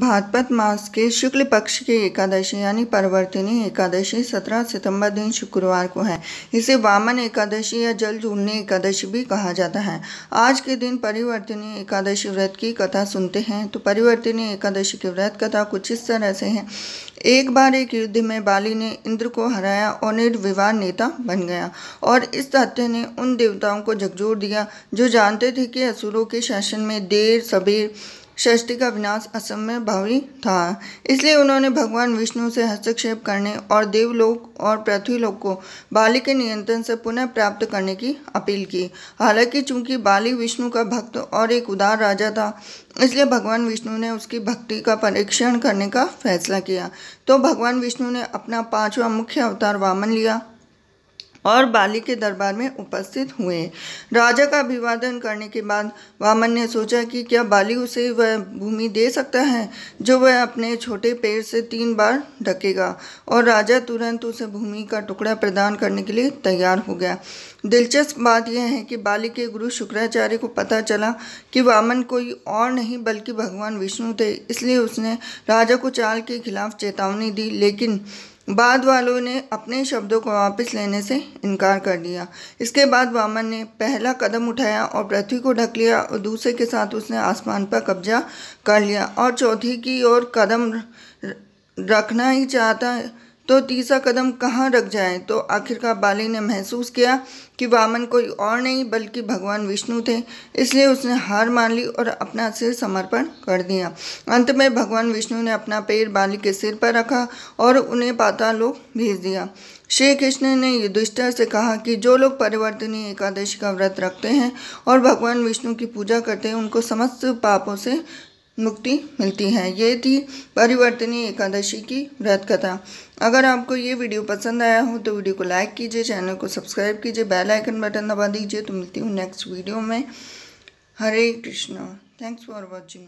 भादपत मास के शुक्ल पक्ष की एकादशी यानी परिवर्तनी एकादशी 17 सितंबर दिन शुक्रवार को है इसे वामन एकादशी या जल जूलनी एकादशी भी कहा जाता है आज के दिन परिवर्तनी एकादशी व्रत की कथा सुनते हैं तो परिवर्तनी एकादशी की व्रत कथा कुछ इस तरह से है एक बार एक युद्ध में बाली ने इंद्र को हराया और निर्विवाद नेता बन गया और इस तथ्य ने उन देवताओं को झकझोर दिया जो जानते थे कि असुरों के शासन में देर सबेर सृष्टि का विनाश में भावी था इसलिए उन्होंने भगवान विष्णु से हस्तक्षेप करने और देवलोक और पृथ्वीलोक को बाली के नियंत्रण से पुनः प्राप्त करने की अपील की हालांकि चूंकि बाली विष्णु का भक्त और एक उदार राजा था इसलिए भगवान विष्णु ने उसकी भक्ति का परीक्षण करने का फैसला किया तो भगवान विष्णु ने अपना पांचवा मुख्य अवतार वामन लिया और बाली के दरबार में उपस्थित हुए राजा का अभिवादन करने के बाद वामन ने सोचा कि क्या बाली उसे वह भूमि दे सकता है जो वह अपने छोटे पेड़ से तीन बार ढकेगा और राजा तुरंत उसे भूमि का टुकड़ा प्रदान करने के लिए तैयार हो गया दिलचस्प बात यह है कि बाली के गुरु शुक्राचार्य को पता चला कि वामन कोई और नहीं बल्कि भगवान विष्णु थे इसलिए उसने राजा को चाल के खिलाफ चेतावनी दी लेकिन बाद वालों ने अपने शब्दों को वापस लेने से इनकार कर दिया इसके बाद वामन ने पहला कदम उठाया और पृथ्वी को ढक लिया और दूसरे के साथ उसने आसमान पर कब्जा कर लिया और चौथी की ओर कदम रखना ही चाहता तो तीसरा कदम कहाँ रख जाए तो आखिरकार बाली ने महसूस किया कि वामन कोई और नहीं बल्कि भगवान विष्णु थे इसलिए उसने हार मान ली और अपना सिर समर्पण कर दिया अंत में भगवान विष्णु ने अपना पैर बाली के सिर पर रखा और उन्हें पाताल लोक भेज दिया श्री कृष्ण ने युधिष्ठर से कहा कि जो लोग परिवर्तनीय एकादशी का व्रत रखते हैं और भगवान विष्णु की पूजा करते हैं उनको समस्त पापों से मुक्ति मिलती है ये थी परिवर्तनीय एकादशी की व्रत कथा अगर आपको ये वीडियो पसंद आया हो तो वीडियो को लाइक कीजिए चैनल को सब्सक्राइब कीजिए बेल आइकन बटन दबा दीजिए तो मिलती हूँ नेक्स्ट वीडियो में Hare Krishna thanks for watching